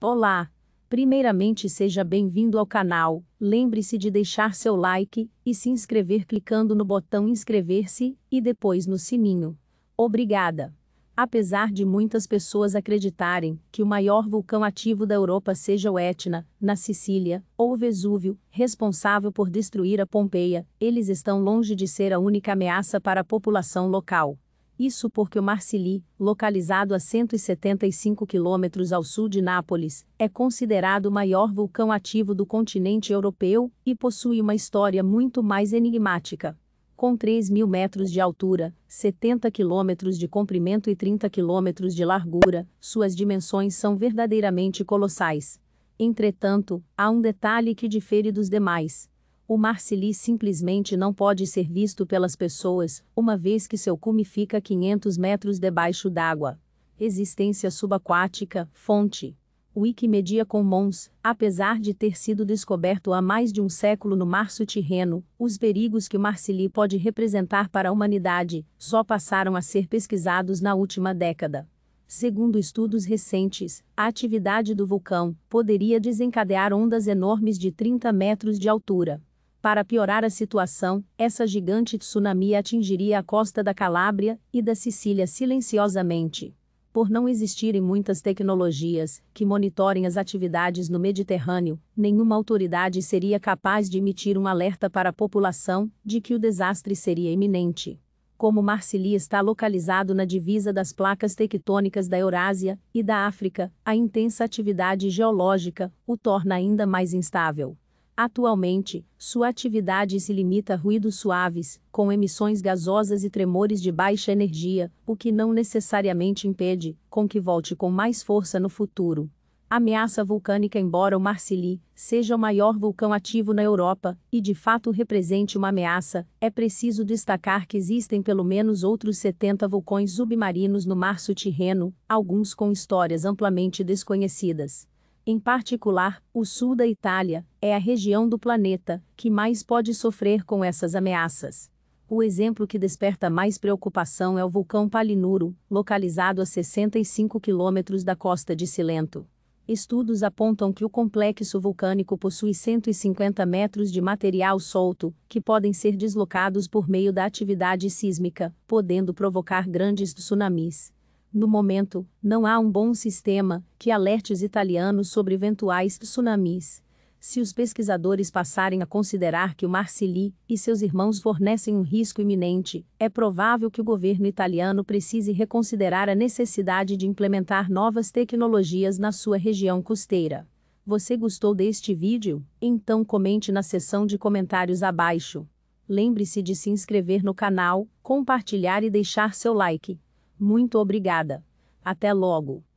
Olá! Primeiramente seja bem-vindo ao canal, lembre-se de deixar seu like e se inscrever clicando no botão inscrever-se e depois no sininho. Obrigada! Apesar de muitas pessoas acreditarem que o maior vulcão ativo da Europa seja o Etna, na Sicília, ou o Vesúvio, responsável por destruir a Pompeia, eles estão longe de ser a única ameaça para a população local. Isso porque o Marsili, localizado a 175 quilômetros ao sul de Nápoles, é considerado o maior vulcão ativo do continente europeu e possui uma história muito mais enigmática. Com 3 mil metros de altura, 70 quilômetros de comprimento e 30 quilômetros de largura, suas dimensões são verdadeiramente colossais. Entretanto, há um detalhe que difere dos demais o Marsili simplesmente não pode ser visto pelas pessoas, uma vez que seu cume fica 500 metros debaixo d'água. Existência subaquática, fonte. Wikimedia Commons, apesar de ter sido descoberto há mais de um século no mar subterrâneo, os perigos que o Marsili pode representar para a humanidade só passaram a ser pesquisados na última década. Segundo estudos recentes, a atividade do vulcão poderia desencadear ondas enormes de 30 metros de altura. Para piorar a situação, essa gigante tsunami atingiria a costa da Calábria e da Sicília silenciosamente. Por não existirem muitas tecnologias que monitorem as atividades no Mediterrâneo, nenhuma autoridade seria capaz de emitir um alerta para a população de que o desastre seria iminente. Como Marsilia está localizado na divisa das placas tectônicas da Eurásia e da África, a intensa atividade geológica o torna ainda mais instável. Atualmente, sua atividade se limita a ruídos suaves, com emissões gasosas e tremores de baixa energia, o que não necessariamente impede com que volte com mais força no futuro. Ameaça vulcânica Embora o Marsili seja o maior vulcão ativo na Europa, e de fato represente uma ameaça, é preciso destacar que existem pelo menos outros 70 vulcões submarinos no mar Tirreno, alguns com histórias amplamente desconhecidas em particular, o sul da Itália, é a região do planeta que mais pode sofrer com essas ameaças. O exemplo que desperta mais preocupação é o vulcão Palinuro, localizado a 65 quilômetros da costa de Silento. Estudos apontam que o complexo vulcânico possui 150 metros de material solto, que podem ser deslocados por meio da atividade sísmica, podendo provocar grandes tsunamis. No momento, não há um bom sistema que alerte os italianos sobre eventuais tsunamis. Se os pesquisadores passarem a considerar que o Marsili e seus irmãos fornecem um risco iminente, é provável que o governo italiano precise reconsiderar a necessidade de implementar novas tecnologias na sua região costeira. Você gostou deste vídeo? Então comente na seção de comentários abaixo. Lembre-se de se inscrever no canal, compartilhar e deixar seu like. Muito obrigada. Até logo.